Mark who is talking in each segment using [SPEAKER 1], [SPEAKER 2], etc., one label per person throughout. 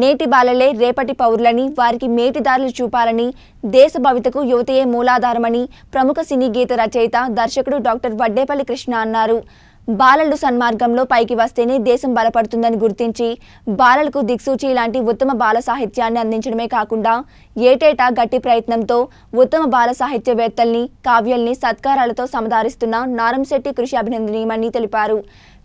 [SPEAKER 1] నేటి బాలలే రేపటి పౌరులని వారికి మేటిదారులు చూపాలని దేశ భవితకు యువతయే మూలాధారమని ప్రముఖ సినీ గీత రచయిత దర్శకుడు డాక్టర్ వడ్డేపల్లి కృష్ణ అన్నారు బాలలు సన్మార్గంలో పైకి వస్తేనే దేశం బలపడుతుందని గుర్తించి బాలలకు దిక్సూచి లాంటి ఉత్తమ బాల సాహిత్యాన్ని అందించడమే కాకుండా ఏటేటా గట్టి ప్రయత్నంతో ఉత్తమ బాల సాహిత్యవేత్తల్ని కావ్యల్ని సత్కారాలతో సమదారిస్తున్న నారంశెట్టి కృషి అభినందనీయమని తెలిపారు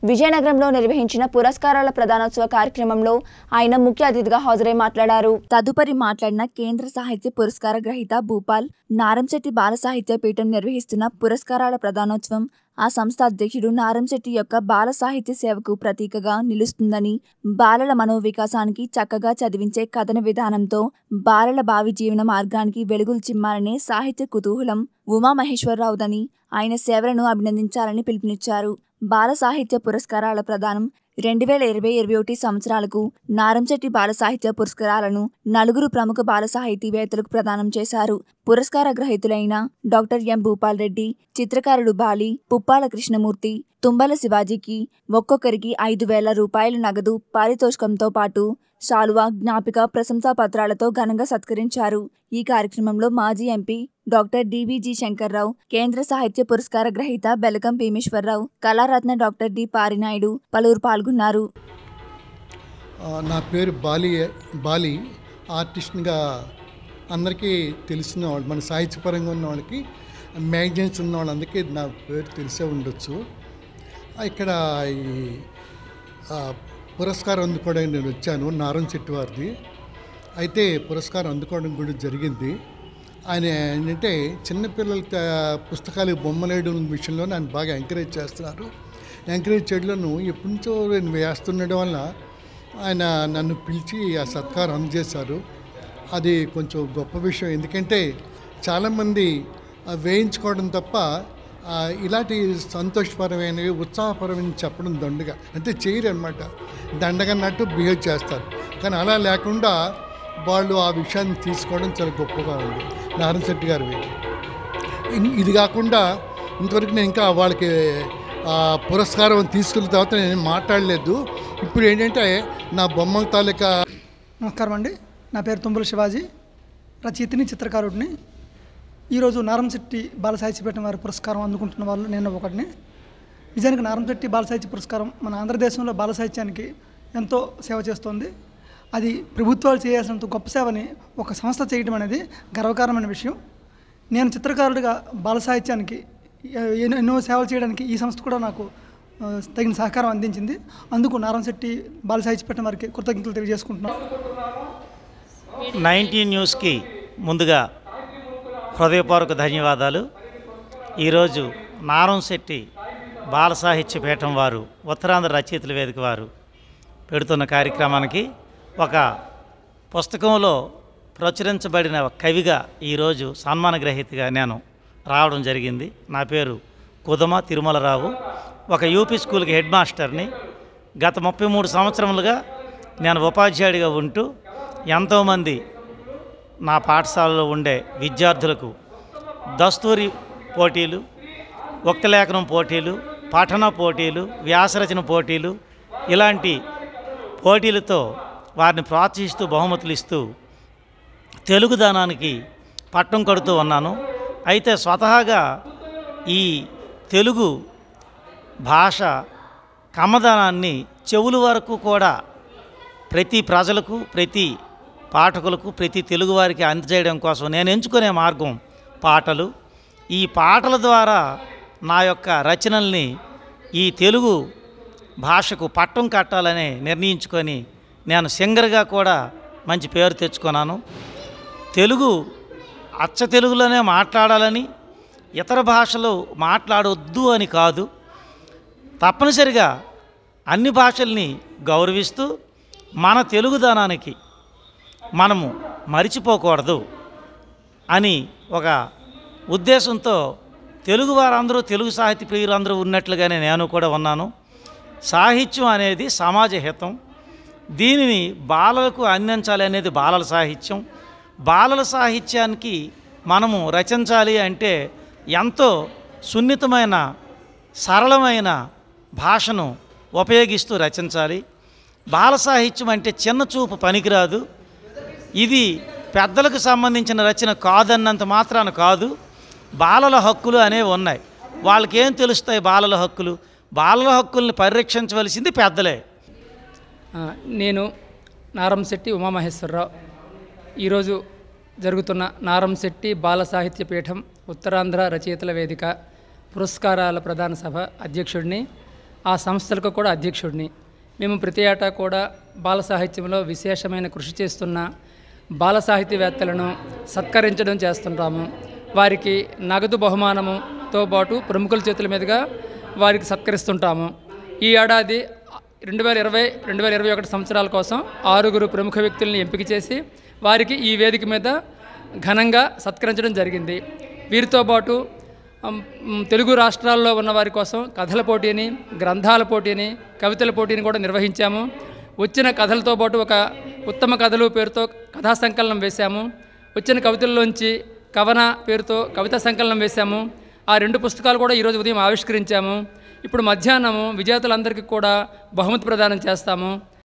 [SPEAKER 1] విజయనగరంలో నిర్వహించిన పురస్కారాల ప్రదానోత్సవ కార్యక్రమంలో ఆయన ముఖ్య అతిథిగా హాజరై మాట్లాడారు తదుపరి మాట్లాడిన కేంద్ర సాహిత్య పురస్కార గ్రహీత భూపాల్ నారంశెట్టి బాల సాహిత్య పీఠం నిర్వహిస్తున్న పురస్కారాల ప్రదానోత్సవం ఆ సంస్థ అధ్యక్షుడు నారంశెట్టి యొక్క బాల సాహిత్య సేవకు ప్రతీకగా నిలుస్తుందని బాలల మనోవికాసానికి చక్కగా చదివించే కథన విధానంతో బాలల భావి జీవన మార్గానికి వెలుగులు చిమ్మాలనే సాహిత్య కుతూహలం ఉమామహేశ్వరరావుదని ఆయన సేవలను అభినందించాలని పిలుపునిచ్చారు బాల సాహిత్య పురస్కారాల ప్రదానం రెండు వేల ఇరవై ఇరవై ఒకటి సంవత్సరాలకు నారంచెట్టి బాల సాహిత్య పురస్కారాలను నలుగురు ప్రముఖ బాల సాహితీవేత్తలకు ప్రదానం చేశారు పురస్కార గ్రహీతులైన డాక్టర్ ఎం భూపాల్ రెడ్డి చిత్రకారుడు బాలి పుప్పాల కృష్ణమూర్తి తుంబల శివాజీకి ఒక్కొక్కరికి ఐదు వేల రూపాయలు నగదు పారితోషికంతో పాటు శాలువా జ్ఞాపిక ప్రశంసా పత్రాలతో ఘనంగా సత్కరించారు ఈ కార్యక్రమంలో మాజీ ఎంపీ డాక్టర్ డివిజి శంకర్రావు కేంద్ర సాహిత్య పురస్కార గ్రహీత బెలకం భీమేశ్వరరావు కళారత్న డాక్టర్ డి పారినాయుడు పలువురు పాల్గొన్నారు
[SPEAKER 2] నా పేరు బాలి బాలి ఆర్టిస్ట్గా అందరికీ తెలిసిన వాళ్ళు మన సాహిత్యపరంగా ఉన్న వాళ్ళకి మ్యాగజైన్స్ ఉన్న వాళ్ళందరికీ నా పేరు తెలిసే ఉండొచ్చు ఇక్కడ ఈ పురస్కారం అందుకోవడానికి నేను వచ్చాను నారం చెట్టు వారిది అయితే పురస్కారం అందుకోవడం కూడా జరిగింది ఆయన ఏంటంటే చిన్నపిల్లల పుస్తకాలు బొమ్మలేయడం విషయంలో ఆయన బాగా ఎంకరేజ్ చేస్తున్నారు ఎంకరేజ్ చేయడంలో ఎప్పటి నుంచో నేను వేస్తుండడం వల్ల ఆయన నన్ను పిలిచి ఆ సత్కారం అందజేశారు అది కొంచెం గొప్ప విషయం ఎందుకంటే చాలామంది వేయించుకోవడం తప్ప ఇలాంటి సంతోషపరమైనవి ఉత్సాహపరమైన చెప్పడం దండగా అంటే చేయరు అనమాట దండగన్నట్టు బిహేవ్ చేస్తారు కానీ అలా లేకుండా వాళ్ళు ఆ విషయాన్ని తీసుకోవడం చాలా గొప్పగా ఉంది నారాయణ శెట్టి గారు ఇది కాకుండా ఇంతవరకు నేను ఇంకా వాళ్ళకి పురస్కారం తీసుకున్న తర్వాత నేను మాట్లాడలేదు ఇప్పుడు ఏంటంటే నా బొమ్మ తాలూకా
[SPEAKER 3] నమస్కారం అండి నా పేరు తుంబుల శివాజీ రచయితని చిత్రకారుడిని ఈరోజు నారంశెట్టి బాలసాహిత్యపీఠం వారి పురస్కారం అందుకుంటున్న వాళ్ళు నేను ఒకటిని నిజానికి నారంశెట్టి బాలసాహిత్య పురస్కారం మన ఆంధ్రదేశంలో బాలసాహిత్యానికి ఎంతో సేవ చేస్తోంది అది ప్రభుత్వాలు చేయాల్సినంత గొప్ప సేవని ఒక సంస్థ చేయడం అనేది గర్వకారమైన విషయం నేను చిత్రకారుడిగా బాల సాహిత్యానికి ఎన్నో సేవలు చేయడానికి ఈ సంస్థ కూడా నాకు తగిన సహకారం అందించింది అందుకు నారాయణశెట్టి బాల సాహిత్య పెట్టిన వారికి కృతజ్ఞతలు తెలియజేసుకుంటున్నాను
[SPEAKER 4] నైన్టీన్ న్యూస్కి ముందుగా హృదయపూర్వక ధన్యవాదాలు ఈరోజు నారాయణశెట్టి బాల సాహిత్య పీఠం వారు ఉత్తరాంధ్ర రచయితల వేదిక వారు పెడుతున్న కార్యక్రమానికి ఒక పుస్తకంలో ప్రచురించబడిన కవిగా ఈరోజు సన్మాన గ్రహీతగా నేను రావడం జరిగింది నా పేరు కుదమ తిరుమలరావు ఒక యూపీ స్కూల్కి హెడ్ మాస్టర్ని గత ముప్పై మూడు సంవత్సరములుగా నేను ఉపాధ్యాయుడిగా ఉంటూ ఎంతోమంది నా పాఠశాలలో ఉండే విద్యార్థులకు దస్తూరి పోటీలు ఒక్కలేఖనం పోటీలు పఠన పోటీలు వ్యాసరచన పోటీలు ఇలాంటి పోటీలతో వారిని ప్రోత్సహిస్తూ బహుమతులు ఇస్తూ తెలుగుదనానికి పట్టం కడుతూ ఉన్నాను అయితే స్వతహాగా ఈ తెలుగు భాష కమ్మదనాన్ని చెవుల వరకు కూడా ప్రతి ప్రజలకు ప్రతి పాఠకులకు ప్రతి తెలుగువారికి అందజేయడం కోసం నేను ఎంచుకునే మార్గం పాటలు ఈ పాటల ద్వారా నా యొక్క రచనల్ని ఈ తెలుగు భాషకు పట్టం కట్టాలని నిర్ణయించుకొని నేను సింగర్గా కూడా మంచి పేరు తెచ్చుకున్నాను తెలుగు అచ్చ తెలుగులోనే మాట్లాడాలని ఇతర భాషలు మాట్లాడొద్దు అని కాదు తప్పనిసరిగా అన్ని భాషల్ని గౌరవిస్తూ మన తెలుగుదనానికి మనము మరిచిపోకూడదు అని ఒక ఉద్దేశంతో తెలుగు వారందరూ తెలుగు సాహిత్య ప్రియులందరూ ఉన్నట్లుగానే నేను కూడా ఉన్నాను సాహిత్యం అనేది సమాజ హితం దీనిని బాలలకు అందించాలి అనేది బాలల సాహిత్యం బాలల సాహిత్యానికి మనము రచించాలి అంటే ఎంతో సున్నితమైన సరళమైన భాషను ఉపయోగిస్తూ రచించాలి బాల సాహిత్యం అంటే చిన్న చూపు పనికిరాదు ఇది పెద్దలకు సంబంధించిన రచన కాదన్నంత మాత్రాన కాదు బాలల హక్కులు అనేవి ఉన్నాయి వాళ్ళకేం తెలుస్తాయి బాలల హక్కులు బాలల హక్కుల్ని పరిరక్షించవలసింది పెద్దలే
[SPEAKER 3] నేను నారంశెట్టి ఉమామహేశ్వరరావు ఈరోజు జరుగుతున్న నారంశెట్టి బాల సాహిత్య పీఠం ఉత్తరాంధ్ర రచయితల వేదిక పురస్కారాల ప్రధాన సభ అధ్యక్షుడిని ఆ సంస్థలకు కూడా అధ్యక్షుడిని మేము ప్రతి ఏటా కూడా బాల సాహిత్యంలో విశేషమైన కృషి చేస్తున్న బాల సాహిత్యవేత్తలను సత్కరించడం చేస్తుంటాము వారికి నగదు బహుమానముతో పాటు ప్రముఖుల చేతుల మీదుగా వారికి సత్కరిస్తుంటాము ఈ ఏడాది రెండు వేల ఇరవై రెండు వేల ఇరవై ఒకటి సంవత్సరాల కోసం ఆరుగురు ప్రముఖ వ్యక్తుల్ని ఎంపిక చేసి వారికి ఈ వేదిక మీద ఘనంగా సత్కరించడం జరిగింది వీరితో పాటు తెలుగు రాష్ట్రాల్లో ఉన్న వారి కోసం కథల పోటీని గ్రంథాల పోటీని కవితల పోటీని కూడా నిర్వహించాము వచ్చిన కథలతో పాటు ఒక ఉత్తమ కథలు పేరుతో కథా సంకలనం వేశాము వచ్చిన కవితల్లోంచి కవన పేరుతో కవితా సంకలనం వేశాము ఆ రెండు పుస్తకాలు కూడా ఈరోజు ఉదయం ఆవిష్కరించాము ఇప్పుడు మధ్యాహ్నం విజేతలందరికీ కూడా బహుమతి ప్రదానం చేస్తాము